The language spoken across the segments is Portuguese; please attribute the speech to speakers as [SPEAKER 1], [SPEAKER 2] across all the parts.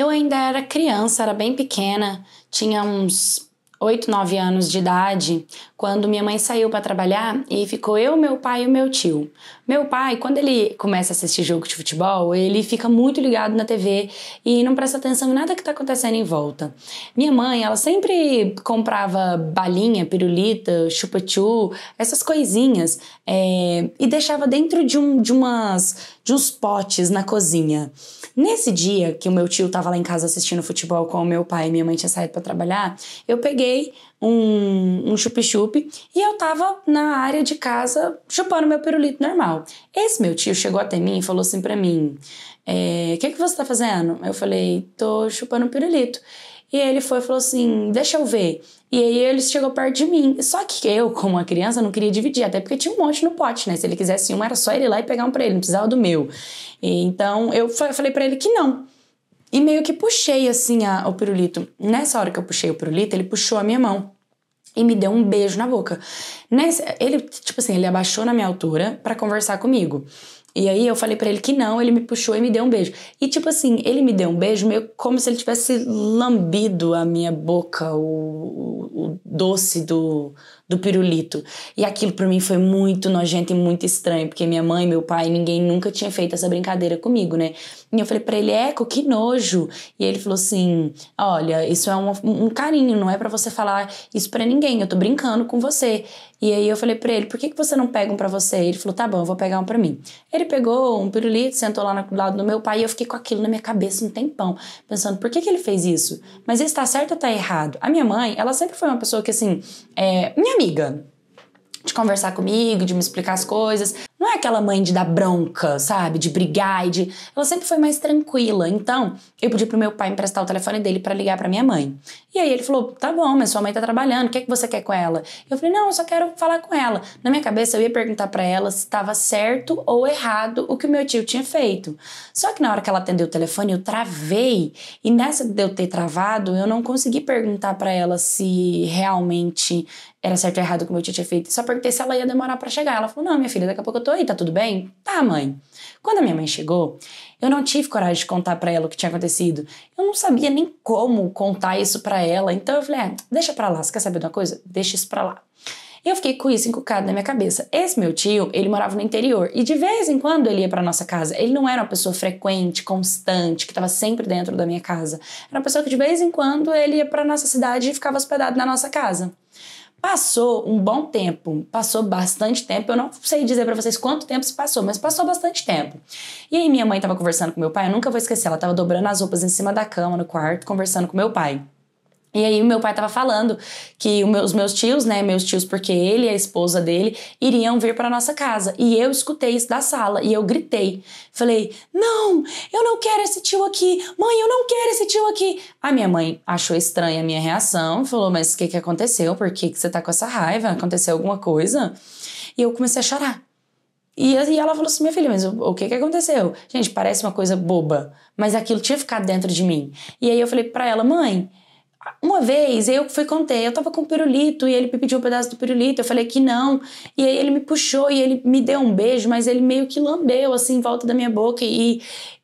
[SPEAKER 1] Eu ainda era criança, era bem pequena, tinha uns 8, 9 anos de idade, quando minha mãe saiu para trabalhar e ficou eu, meu pai e meu tio. Meu pai, quando ele começa a assistir jogo de futebol, ele fica muito ligado na TV e não presta atenção em nada que está acontecendo em volta. Minha mãe, ela sempre comprava balinha, pirulita, chupa-chu, essas coisinhas, é, e deixava dentro de, um, de, umas, de uns potes na cozinha. Nesse dia que o meu tio estava lá em casa assistindo futebol com o meu pai e minha mãe tinha saído para trabalhar, eu peguei comprei um, um chup-chup e eu tava na área de casa chupando meu pirulito normal. Esse meu tio chegou até mim e falou assim para mim: O é, que, que você tá fazendo? Eu falei: Tô chupando um pirulito. E ele foi e falou assim: Deixa eu ver. E aí ele chegou perto de mim. Só que eu, como uma criança, não queria dividir, até porque tinha um monte no pote, né? Se ele quisesse um, era só ele ir lá e pegar um pra ele, não precisava do meu. E, então eu falei para ele que não. E meio que puxei assim a, o pirulito. Nessa hora que eu puxei o pirulito, ele puxou a minha mão e me deu um beijo na boca. nesse ele, tipo assim, ele abaixou na minha altura para conversar comigo. E aí eu falei para ele que não, ele me puxou e me deu um beijo. E tipo assim, ele me deu um beijo meio como se ele tivesse lambido a minha boca, o, o, o doce do, do pirulito. E aquilo para mim foi muito nojento e muito estranho, porque minha mãe, meu pai, ninguém nunca tinha feito essa brincadeira comigo, né? E eu falei para ele, Eco, que nojo. E ele falou assim: Olha, isso é um, um carinho, não é para você falar isso para ninguém, eu tô brincando com você. E aí eu falei para ele: Por que, que você não pega um pra você? Ele falou: Tá bom, eu vou pegar um pra mim. Ele pegou um pirulito, sentou lá do lado do meu pai e eu fiquei com aquilo na minha cabeça um tempão, pensando: Por que, que ele fez isso? Mas isso tá certo ou tá errado? A minha mãe, ela sempre foi uma pessoa que assim, é, minha amiga de conversar comigo, de me explicar as coisas. Não é aquela mãe de dar bronca, sabe? De brigar e de. Ela sempre foi mais tranquila. Então, eu pedi pro meu pai emprestar o telefone dele para ligar para minha mãe. E aí ele falou: tá bom, mas sua mãe tá trabalhando, o que é que você quer com ela? Eu falei: não, eu só quero falar com ela. Na minha cabeça, eu ia perguntar para ela se estava certo ou errado o que o meu tio tinha feito. Só que na hora que ela atendeu o telefone, eu travei. E nessa de eu ter travado, eu não consegui perguntar para ela se realmente era certo ou errado que meu tio tinha feito. Só perguntei se ela ia demorar para chegar. Ela falou: Não, minha filha, daqui a pouco eu tô aí, tá tudo bem? Tá, mãe. Quando a minha mãe chegou, eu não tive coragem de contar para ela o que tinha acontecido. Eu não sabia nem como contar isso para ela. Então eu falei: é, Deixa pra lá, você quer saber de uma coisa? Deixa isso pra lá. E eu fiquei com isso encucado na minha cabeça. Esse meu tio, ele morava no interior e de vez em quando ele ia para nossa casa. Ele não era uma pessoa frequente, constante, que estava sempre dentro da minha casa. Era uma pessoa que de vez em quando ele ia para nossa cidade e ficava hospedado na nossa casa. Passou um bom tempo, passou bastante tempo. Eu não sei dizer para vocês quanto tempo se passou, mas passou bastante tempo. E aí minha mãe tava conversando com meu pai, eu nunca vou esquecer, ela tava dobrando as roupas em cima da cama no quarto, conversando com meu pai. E aí o meu pai estava falando que os meus tios, né, meus tios porque ele e a esposa dele iriam vir para nossa casa. E eu escutei isso da sala e eu gritei. Falei: "Não, eu não quero esse tio aqui. Mãe, eu não quero esse tio aqui". A minha mãe achou estranha a minha reação, falou: "Mas o que que aconteceu? Por que que você tá com essa raiva? Aconteceu alguma coisa?". E eu comecei a chorar. E, e ela falou assim: minha filha, mas o, o, que, que aconteceu? Gente, parece uma coisa boba, mas aquilo tinha ficado dentro de mim. E aí eu falei para ela: mãe, uma vez eu fui contei, eu tava com um pirulito e ele me pediu um pedaço do pirulito, eu falei que não. E aí ele me puxou e ele me deu um beijo, mas ele meio que lambeu assim em volta da minha boca e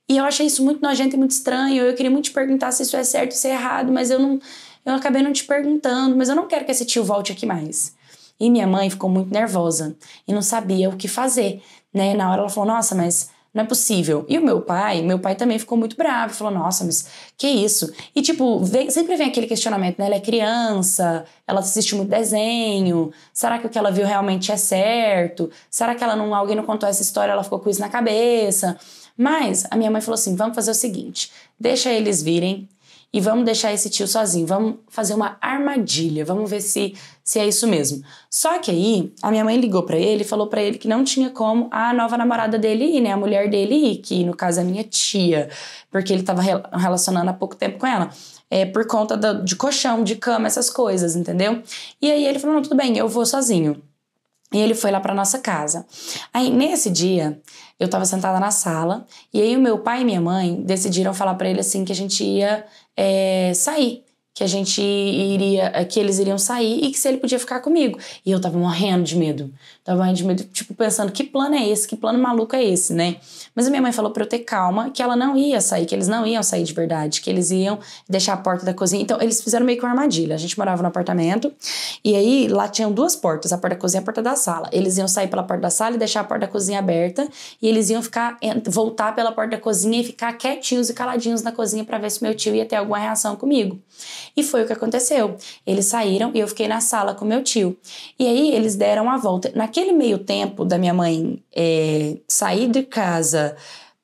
[SPEAKER 1] e eu achei isso muito nojento e muito estranho. Eu queria muito te perguntar se isso é certo ou se é errado, mas eu não eu acabei não te perguntando, mas eu não quero que esse tio volte aqui mais. E minha mãe ficou muito nervosa e não sabia o que fazer, né? Na hora ela falou: "Nossa, mas não é possível. E o meu pai, meu pai também ficou muito bravo, falou, nossa, mas que isso? E tipo, vem, sempre vem aquele questionamento, né? Ela é criança, ela assiste muito desenho, será que o que ela viu realmente é certo? Será que ela não, alguém não contou essa história, ela ficou com isso na cabeça? Mas a minha mãe falou assim: vamos fazer o seguinte, deixa eles virem, e vamos deixar esse tio sozinho, vamos fazer uma armadilha, vamos ver se, se é isso mesmo. Só que aí a minha mãe ligou para ele e falou para ele que não tinha como a nova namorada dele ir, né, a mulher dele ir, que no caso é minha tia, porque ele estava relacionando há pouco tempo com ela. É, por conta do, de colchão, de cama, essas coisas, entendeu? E aí ele falou: não, tudo bem, eu vou sozinho. E ele foi lá para nossa casa. Aí nesse dia, eu estava sentada na sala e aí o meu pai e minha mãe decidiram falar para ele assim que a gente ia é, sair que a gente iria, eh, que eles iriam sair e que se ele podia ficar comigo. E eu tava morrendo de medo. Tava morrendo de medo, tipo, pensando, que plano é esse? Que plano maluco é esse, né? Mas a minha mãe falou pra eu ter calma, que ela não ia sair, que eles não iam sair de verdade, que eles iam deixar a porta da cozinha. Então, eles fizeram meio que uma armadilha. A gente morava no apartamento e aí lá tinham duas portas, a porta da cozinha e a porta da sala. Eles iam sair pela porta da sala e deixar a porta da cozinha aberta e eles iam ficar, eh, voltar pela porta da cozinha e ficar quietinhos e caladinhos na cozinha para ver se meu tio ia ter alguma reação comigo. E foi o que aconteceu. Eles saíram e eu fiquei na sala com meu tio. E aí eles deram a volta. Naquele meio tempo da minha mãe é, sair de casa,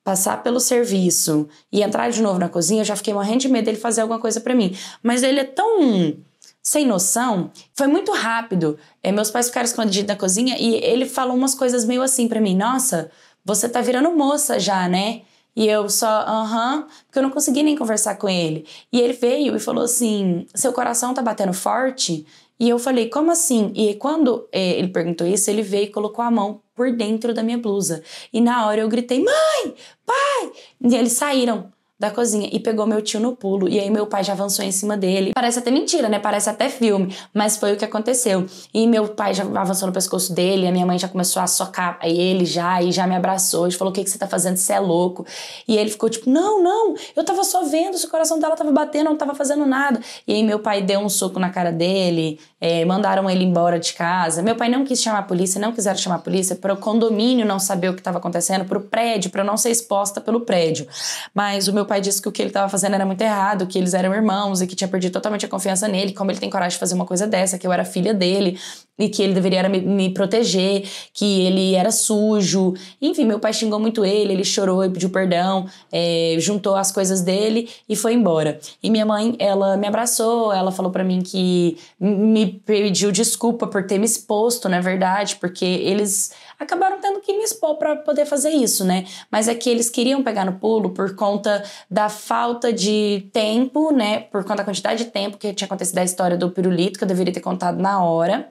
[SPEAKER 1] passar pelo serviço e entrar de novo na cozinha, eu já fiquei morrendo de medo dele fazer alguma coisa para mim. Mas ele é tão sem noção, foi muito rápido. É, meus pais ficaram escondidos na cozinha e ele falou umas coisas meio assim para mim: Nossa, você tá virando moça já, né? E eu só, aham, uh -huh, porque eu não consegui nem conversar com ele. E ele veio e falou assim: seu coração tá batendo forte? E eu falei, como assim? E quando eh, ele perguntou isso, ele veio e colocou a mão por dentro da minha blusa. E na hora eu gritei, mãe, pai! E eles saíram da cozinha e pegou meu tio no pulo. E aí meu pai já avançou em cima dele. Parece até mentira, né? Parece até filme, mas foi o que aconteceu. E meu pai já avançou no pescoço dele, a minha mãe já começou a socar ele já e já me abraçou e falou: "O que que você tá fazendo? Você é louco". E ele ficou tipo: "Não, não, eu tava só vendo, se o coração dela tava batendo, não tava fazendo nada". E aí meu pai deu um soco na cara dele, é, mandaram ele embora de casa. Meu pai não quis chamar a polícia, não quiseram chamar a polícia para o condomínio não saber o que estava acontecendo, para o prédio, para eu não ser exposta pelo prédio. Mas o meu pai disse que o que ele estava fazendo era muito errado, que eles eram irmãos e que tinha perdido totalmente a confiança nele, como ele tem coragem de fazer uma coisa dessa, que eu era filha dele, e que ele deveria me, me, proteger, que ele era sujo. Enfim, meu pai xingou muito ele, ele chorou e pediu perdão, é, juntou as coisas dele e foi embora. E minha mãe, ela me abraçou, ela falou para mim que me pediu desculpa por ter me exposto, na verdade, porque eles acabaram tendo que me expor para poder fazer isso, né? Mas é que eles queriam pegar no pulo por conta da falta de tempo, né? Por conta da quantidade de tempo que tinha acontecido a história do pirulito, que eu deveria ter contado na hora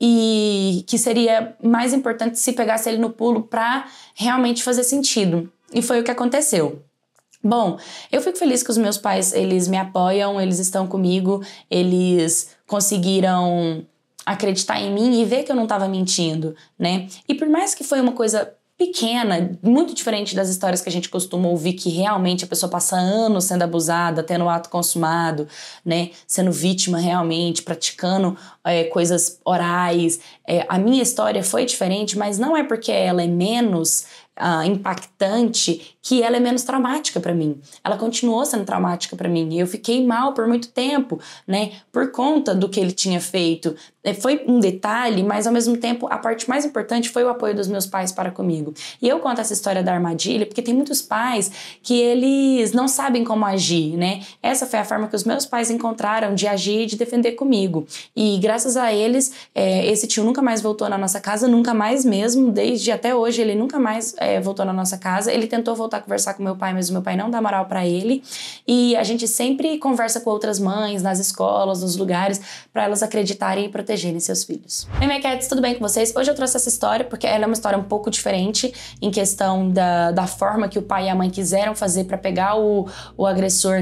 [SPEAKER 1] e que seria mais importante se pegasse ele no pulo para realmente fazer sentido. E foi o que aconteceu. Bom, eu fico feliz que os meus pais, eles me apoiam, eles estão comigo, eles conseguiram acreditar em mim e ver que eu não estava mentindo, né? E por mais que foi uma coisa pequena, muito diferente das histórias que a gente costuma ouvir que realmente a pessoa passa anos sendo abusada, tendo o ato consumado, né, sendo vítima realmente, praticando é, coisas orais. É, a minha história foi diferente, mas não é porque ela é menos Uh, impactante que ela é menos traumática para mim. Ela continuou sendo traumática para mim. Eu fiquei mal por muito tempo, né? Por conta do que ele tinha feito. É, foi um detalhe, mas ao mesmo tempo a parte mais importante foi o apoio dos meus pais para comigo. E eu conto essa história da armadilha porque tem muitos pais que eles não sabem como agir, né? Essa foi a forma que os meus pais encontraram de agir e de defender comigo. E graças a eles, é, esse tio nunca mais voltou na nossa casa, nunca mais mesmo, desde até hoje ele nunca mais é, voltou na nossa casa. Ele tentou voltar a conversar com meu pai, mas o meu pai não dá moral para ele. E a gente sempre conversa com outras mães nas escolas, nos lugares, para elas acreditarem e protegerem protegerem né, seus filhos. Oi, minha tudo bem com vocês? Hoje eu trouxe essa história porque ela é uma história um pouco diferente em questão da, da forma que o pai e a mãe quiseram fazer para pegar o, o agressor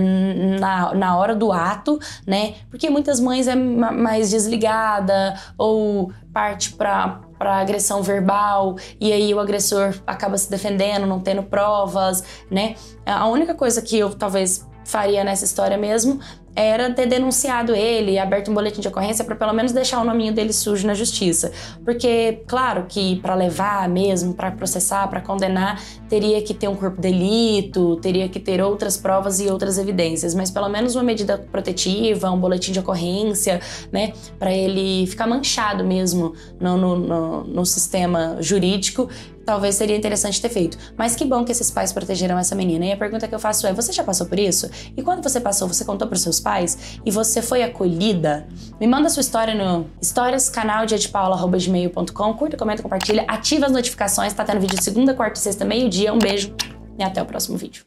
[SPEAKER 1] na, na hora do ato, né? Porque muitas mães é mais desligada ou parte para para agressão verbal e aí o agressor acaba se defendendo, não tendo provas, né? A única coisa que eu talvez faria nessa história mesmo era ter denunciado ele, aberto um boletim de ocorrência para pelo menos deixar o nominho dele sujo na justiça. Porque, claro, que para levar mesmo, para processar, para condenar, teria que ter um corpo de delito, teria que ter outras provas e outras evidências, mas pelo menos uma medida protetiva, um boletim de ocorrência, né, para ele ficar manchado mesmo no, no, no, no sistema jurídico talvez seria interessante ter feito. Mas que bom que esses pais protegeram essa menina. E a pergunta que eu faço é: você já passou por isso? E quando você passou, você contou para seus pais e você foi acolhida? Me manda sua história no histórias canal de gmail.com. Curta, comenta, compartilha, ativa as notificações. Tá tendo vídeo segunda, quarta e sexta, meio-dia. Um beijo e até o próximo vídeo.